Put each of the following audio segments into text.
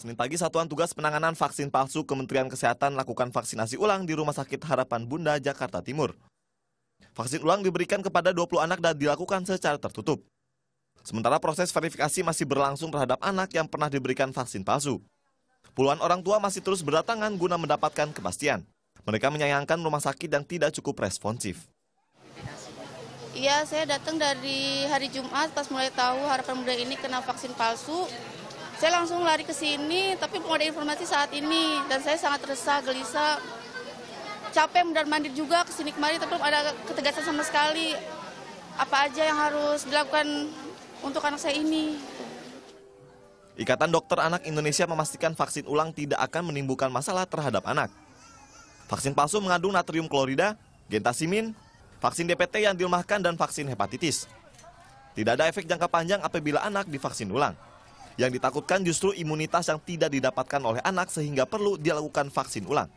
Senin pagi Satuan Tugas Penanganan Vaksin Palsu Kementerian Kesehatan lakukan vaksinasi ulang di Rumah Sakit Harapan Bunda, Jakarta Timur. Vaksin ulang diberikan kepada 20 anak dan dilakukan secara tertutup. Sementara proses verifikasi masih berlangsung terhadap anak yang pernah diberikan vaksin palsu. Puluhan orang tua masih terus berdatangan guna mendapatkan kepastian. Mereka menyayangkan rumah sakit yang tidak cukup responsif. Iya, saya datang dari hari Jumat pas mulai tahu harapan muda ini kena vaksin palsu. Saya langsung lari ke sini, tapi belum ada informasi saat ini. Dan saya sangat resah, gelisah, capek mudah mandir juga ke sini kemari, tapi belum ada ketegasan sama sekali. Apa aja yang harus dilakukan untuk anak saya ini. Ikatan Dokter Anak Indonesia memastikan vaksin ulang tidak akan menimbulkan masalah terhadap anak. Vaksin palsu mengandung natrium klorida, gentasimin, vaksin DPT yang dilemahkan dan vaksin hepatitis. Tidak ada efek jangka panjang apabila anak divaksin ulang. Yang ditakutkan justru imunitas yang tidak didapatkan oleh anak sehingga perlu dilakukan vaksin ulang.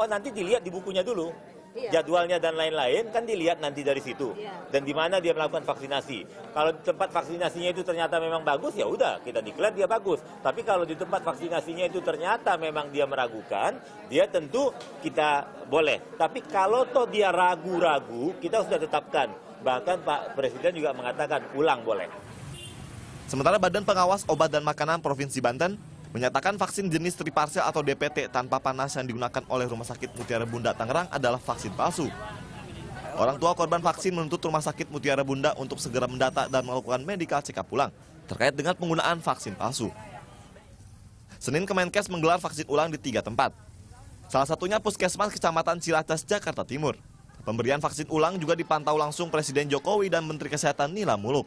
Oh nanti dilihat di bukunya dulu, iya. jadwalnya dan lain-lain kan dilihat nanti dari situ iya. dan di mana dia melakukan vaksinasi. Kalau tempat vaksinasinya itu ternyata memang bagus ya udah kita diklat dia bagus. Tapi kalau di tempat vaksinasinya itu ternyata memang dia meragukan, dia tentu kita boleh. Tapi kalau toh dia ragu-ragu, kita sudah tetapkan. Bahkan Pak Presiden juga mengatakan ulang boleh. Sementara Badan Pengawas Obat dan Makanan Provinsi Banten menyatakan vaksin jenis triparsel atau DPT tanpa panas yang digunakan oleh Rumah Sakit Mutiara Bunda Tangerang adalah vaksin palsu. Orang tua korban vaksin menuntut Rumah Sakit Mutiara Bunda untuk segera mendata dan melakukan medical check-up ulang terkait dengan penggunaan vaksin palsu. Senin Kemenkes menggelar vaksin ulang di tiga tempat. Salah satunya Puskesmas Kecamatan Cilacas, Jakarta Timur. Pemberian vaksin ulang juga dipantau langsung Presiden Jokowi dan Menteri Kesehatan Nila Muluk